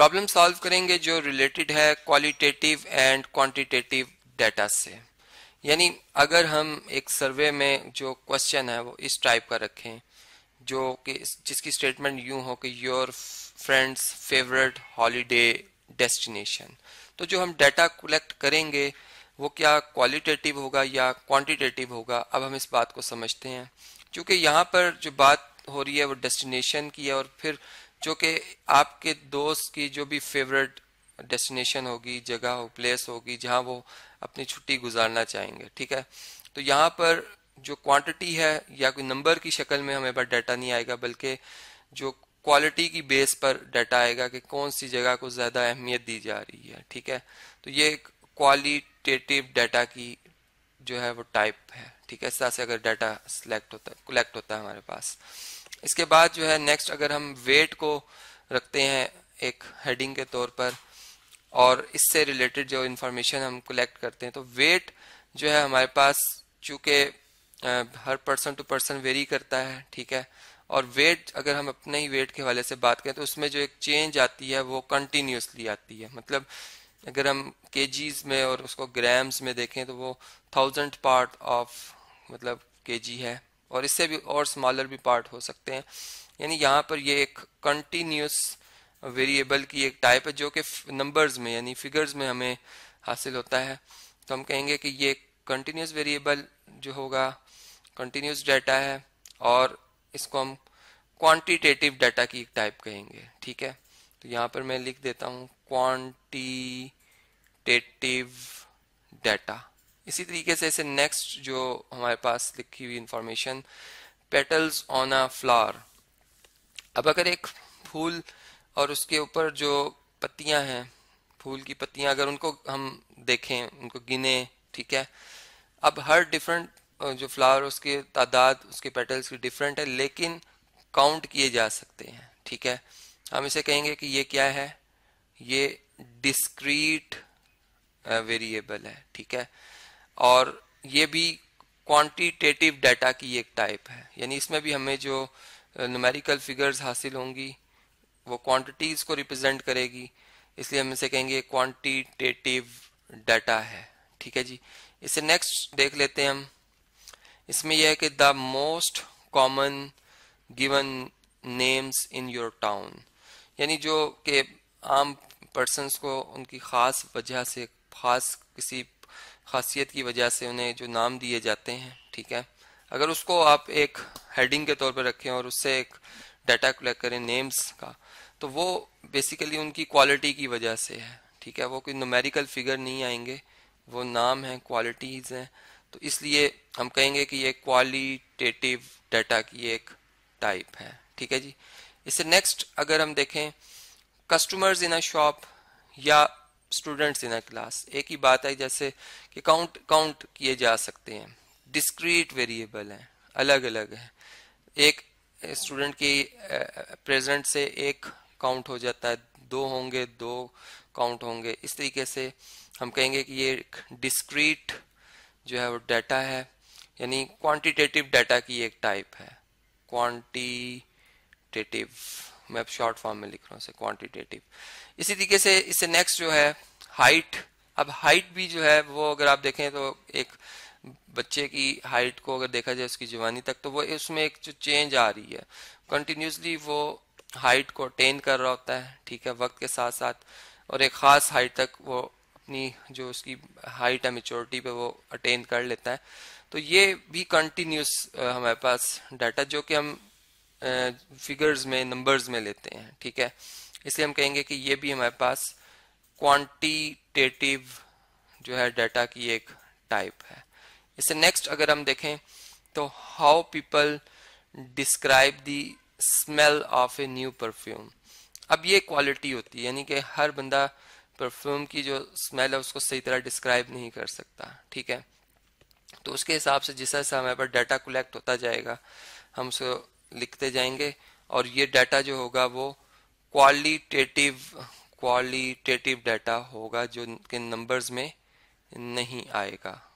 problem solve करेंगे जो related है क्वालिटेटिव एंड क्वांटिटेटिव डाटा से यानी अगर हम एक सर्वे में जो क्वेश्चन है वो इस टाइप का रखें जो कि जिसकी स्टेटमेंट यूं हो कि your friends favourite holiday destination तो जो हम डेटा कलेक्ट करेंगे वो क्या क्वालिटेटिव होगा या क्वांटिटेटिव होगा अब हम इस बात को समझते हैं क्योंकि यहाँ पर जो बात हो रही है वो डेस्टिनेशन की है और फिर जो कि आपके दोस्त की जो भी फेवरेट डेस्टिनेशन होगी जगह हो प्लेस होगी जहां वो अपनी छुट्टी गुजारना चाहेंगे ठीक है तो यहाँ पर जो क्वांटिटी है या कोई नंबर की शक्ल में हमें पास डाटा नहीं आएगा बल्कि जो क्वालिटी की बेस पर डाटा आएगा कि कौन सी जगह को ज़्यादा अहमियत दी जा रही है ठीक है तो ये एक क्वालिटेटिव डाटा की जो है वो टाइप है ठीक है इस तरह से अगर डाटा सेलेक्ट होता कलेक्ट होता है हमारे पास इसके बाद जो है नेक्स्ट अगर हम वेट को रखते हैं एक हेडिंग के तौर पर और इससे रिलेटेड जो इंफॉर्मेशन हम कलेक्ट करते हैं तो वेट जो है हमारे पास चूंकि हर पर्सन टू पर्सन वेरी करता है ठीक है और वेट अगर हम अपने ही वेट के हवाले से बात करें तो उसमें जो एक चेंज आती है वो कंटिन्यूसली आती है मतलब अगर हम के में और उसको ग्राम्स में देखें तो वो थाउजेंड पार्ट ऑफ मतलब के है और इससे भी और स्मॉलर भी पार्ट हो सकते हैं यानी यहाँ पर ये एक कंटिन्यूस वेरिएबल की एक टाइप है जो कि नंबर्स में यानी फिगर्स में हमें हासिल होता है तो हम कहेंगे कि ये कंटिन्यूस वेरिएबल जो होगा कंटिन्यूस डाटा है और इसको हम क्वांटिटेटिव डाटा की एक टाइप कहेंगे ठीक है तो यहाँ पर मैं लिख देता हूँ क्वांटिटेटिव डाटा इसी तरीके से इसे नेक्स्ट जो हमारे पास लिखी हुई information petals on a flower अब अगर एक फूल और उसके ऊपर जो पत्तियां हैं फूल की पत्तियां अगर उनको हम देखें उनको गिने ठीक है अब हर डिफरेंट जो फ्लावर उसके तादाद उसके पेटल्स की डिफरेंट है लेकिन काउंट किए जा सकते हैं ठीक है हम इसे कहेंगे कि ये क्या है ये डिस्क्रीट वेरिएबल है ठीक है और ये भी क्वांटिटेटिव डाटा की एक टाइप है यानी इसमें भी हमें जो नुमेरिकल फिगर्स हासिल होंगी वो क्वांटिटीज़ को रिप्रेजेंट करेगी इसलिए हम इसे कहेंगे क्वांटिटेटिव डाटा है ठीक है जी इसे नेक्स्ट देख लेते हैं हम इसमें यह है कि the most common given names in your town यानी जो कि आम पर्सनस को उनकी ख़ास वजह से ख़ास किसी खासियत की वजह से उन्हें जो नाम दिए जाते हैं ठीक है अगर उसको आप एक हेडिंग के तौर पर रखें और उससे एक डाटा कलेक्ट करें नेम्स का तो वो बेसिकली उनकी क्वालिटी की वजह से है ठीक है वो कोई नोमेरिकल फिगर नहीं आएंगे वो नाम हैं क्वालिटीज़ हैं तो इसलिए हम कहेंगे कि ये क्वालिटेटिव डाटा की एक टाइप है ठीक है जी इससे नेक्स्ट अगर हम देखें कस्टमर्स इन अ शॉप या स्टूडेंट्स इन अ क्लास एक ही बात है जैसे कि काउंट काउंट किए जा सकते हैं डिस्क्रीट वेरिएबल हैं अलग अलग हैं एक स्टूडेंट की प्रेजेंट से एक काउंट हो जाता है दो होंगे दो काउंट होंगे इस तरीके से हम कहेंगे कि ये एक डिस्क्रीट जो है वो डाटा है यानी क्वांटिटेटिव डाटा की एक टाइप है क्वांटिटेटिव मैं अब शॉर्ट फॉर्म में लिख रहा हूँ इसे क्वांटिटेटिव इसी तरीके से इससे नेक्स्ट जो है हाइट अब हाइट भी जो है वो अगर आप देखें तो एक बच्चे की हाइट को अगर देखा जाए उसकी जवानी तक तो वो उसमें एक जो चेंज आ रही है कंटिन्यूसली वो हाइट को अटेन कर रहा होता है ठीक है वक्त के साथ साथ और एक ख़ास हाइट तक वो अपनी जो उसकी हाइट है मेचोरिटी पे वो अटेन कर लेता है तो ये भी कंटिन्यूस हमारे पास डाटा जो कि हम फिगर्स में नंबर्स में लेते हैं ठीक है इसलिए हम कहेंगे कि ये भी हमारे पास क्वांटिटेटिव जो है डाटा की एक टाइप है इससे नेक्स्ट अगर हम देखें तो how people describe the smell of a new perfume अब ये क्वालिटी होती है यानी कि हर बंदा परफ्यूम की जो स्मेल है उसको सही तरह डिस्क्राइब नहीं कर सकता ठीक है तो उसके हिसाब से जिस तरह से हमारे पास डाटा कलेक्ट होता जाएगा हम उसको लिखते जाएंगे और ये डाटा जो होगा वो क्वालिटेटिव क्वालिटेटिव डाटा होगा जो कि नंबर्स में नहीं आएगा